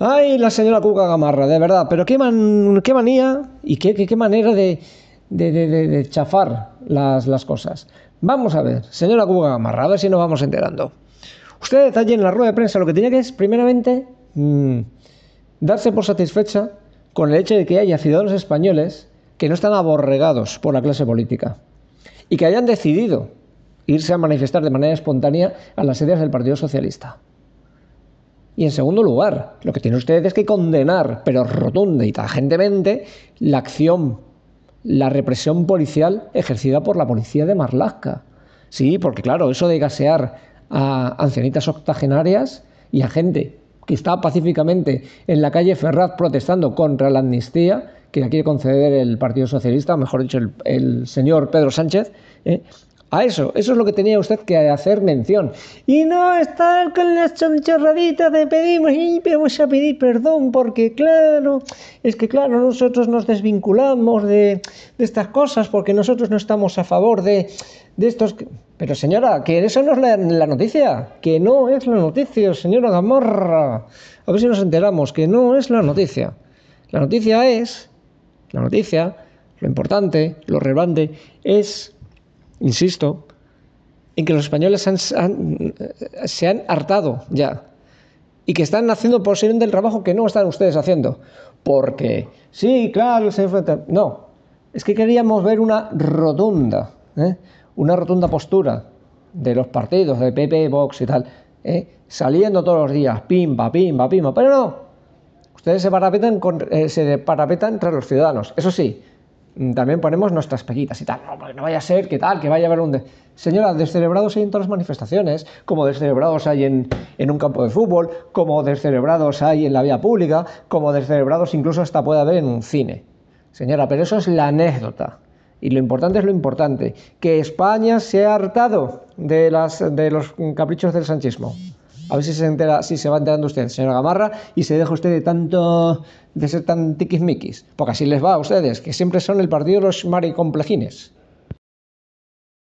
Ay, la señora Cuca Gamarra, de verdad, pero qué, qué manía y qué, manera de, de, de, chafar las, cosas. Vamos a ver, señora Cuca Gamarra, a ver si nos vamos enterando. Usted allí en la rueda de prensa lo que tenía que es, primeramente, mm, darse por satisfecha con el hecho de que haya ciudadanos españoles que no están aborregados por la clase política y que hayan decidido irse a manifestar de manera espontánea a las sedes del Partido Socialista. Y en segundo lugar, lo que tienen ustedes es que condenar, pero rotunda y tangentemente, la acción, la represión policial ejercida por la policía de Marlaska. Sí, porque claro, eso de gasear a ancianitas octogenarias y a gente que está pacíficamente en la calle Ferraz protestando contra la amnistía que la quiere conceder el Partido Socialista, mejor dicho, el, señor Pedro Sánchez, ¿eh? a eso. Eso es lo que tenía usted que hacer mención. Y no estar con las chonchorraditas de pedimos y vamos a pedir perdón, porque claro, es que claro, nosotros nos desvinculamos de, estas cosas, porque nosotros no estamos a favor de, estos... Pero señora, que eso no es la, noticia, que no es la noticia, señora Gamorra. A ver si nos enteramos, que no es la noticia. La noticia es, la noticia, lo importante, lo relevante, es insisto, en que los españoles eh, se han hartado ya y que están haciendo por posiblemente del trabajo que no están ustedes haciendo. Porque, sí, claro, se enfrentan. No, es que queríamos ver una rotunda, ¿eh? una rotunda postura de los partidos, de PP, Vox y tal, ¿eh? saliendo todos los días, pimba, pimba, pimba, pero no. Ustedes se parapetan, con, se parapetan entre los ciudadanos. Eso sí, Mm, también ponemos nuestras peguitas y tal, no, no vaya a ser que tal, que vaya a haber un... Señora, descelebrados hay en todas las manifestaciones, como descerebrados hay en, un campo de fútbol, como descerebrados hay en la vía pública, como descerebrados incluso hasta puede haber en un cine. Señora, pero eso es la anécdota. Y lo importante es lo importante, que España se ha hartado de, de los caprichos del sanchismo. A ver si se entera, si se va enterando usted, señora Gamarra, y se deja usted de tanto de ser tan tiquismiquis, porque así les va a ustedes, que siempre son el partido de los maricomplejines.